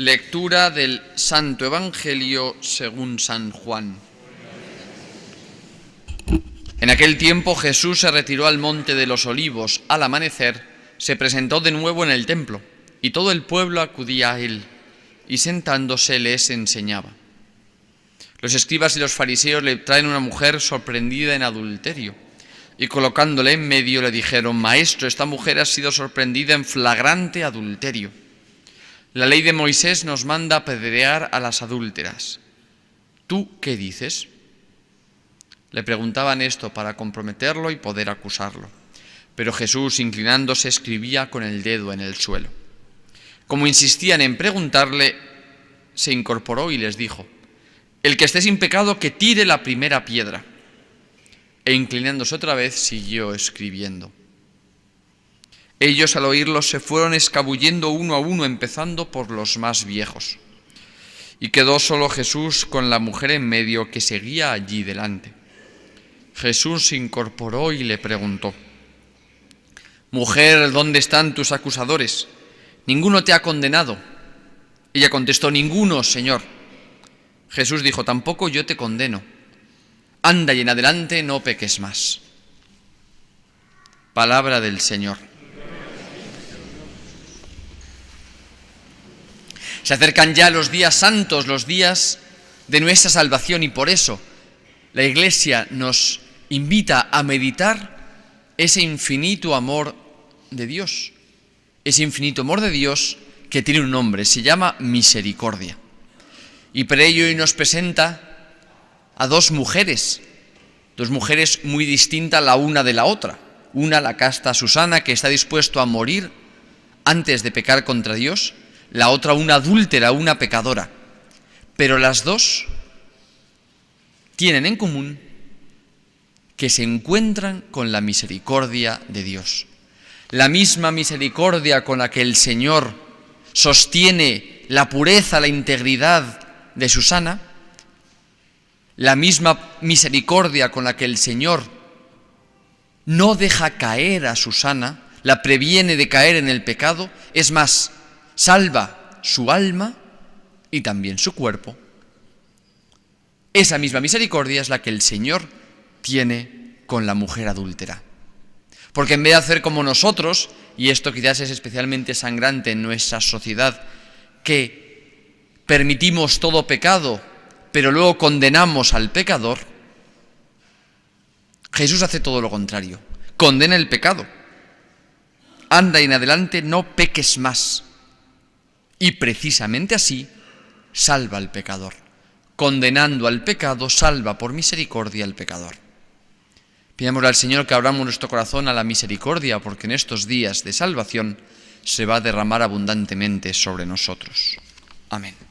Lectura del Santo Evangelio según San Juan. En aquel tiempo Jesús se retiró al monte de los olivos. Al amanecer se presentó de nuevo en el templo y todo el pueblo acudía a él y sentándose les enseñaba. Los escribas y los fariseos le traen una mujer sorprendida en adulterio y colocándole en medio le dijeron, Maestro, esta mujer ha sido sorprendida en flagrante adulterio. La ley de Moisés nos manda apedrear a las adúlteras. ¿Tú qué dices? Le preguntaban esto para comprometerlo y poder acusarlo. Pero Jesús, inclinándose, escribía con el dedo en el suelo. Como insistían en preguntarle, se incorporó y les dijo, El que esté sin pecado, que tire la primera piedra. E inclinándose otra vez, siguió escribiendo. Ellos al oírlos se fueron escabullendo uno a uno, empezando por los más viejos. Y quedó solo Jesús con la mujer en medio que seguía allí delante. Jesús se incorporó y le preguntó, Mujer, ¿dónde están tus acusadores? Ninguno te ha condenado. Ella contestó, Ninguno, Señor. Jesús dijo, Tampoco yo te condeno. Anda y en adelante no peques más. Palabra del Señor. Se acercan ya los días santos, los días de nuestra salvación y por eso la Iglesia nos invita a meditar ese infinito amor de Dios, ese infinito amor de Dios que tiene un nombre, se llama misericordia. Y por ello hoy nos presenta a dos mujeres, dos mujeres muy distintas la una de la otra. Una, la casta Susana, que está dispuesto a morir antes de pecar contra Dios, la otra una adúltera, una pecadora. Pero las dos tienen en común que se encuentran con la misericordia de Dios. La misma misericordia con la que el Señor sostiene la pureza, la integridad de Susana, la misma misericordia con la que el Señor no deja caer a Susana, la previene de caer en el pecado, es más, salva su alma y también su cuerpo. Esa misma misericordia es la que el Señor tiene con la mujer adúltera. Porque en vez de hacer como nosotros, y esto quizás es especialmente sangrante en nuestra sociedad, que permitimos todo pecado, pero luego condenamos al pecador, Jesús hace todo lo contrario, condena el pecado. Anda y en adelante no peques más. Y precisamente así salva al pecador. Condenando al pecado, salva por misericordia al pecador. Pidámosle al Señor que abramos nuestro corazón a la misericordia, porque en estos días de salvación se va a derramar abundantemente sobre nosotros. Amén.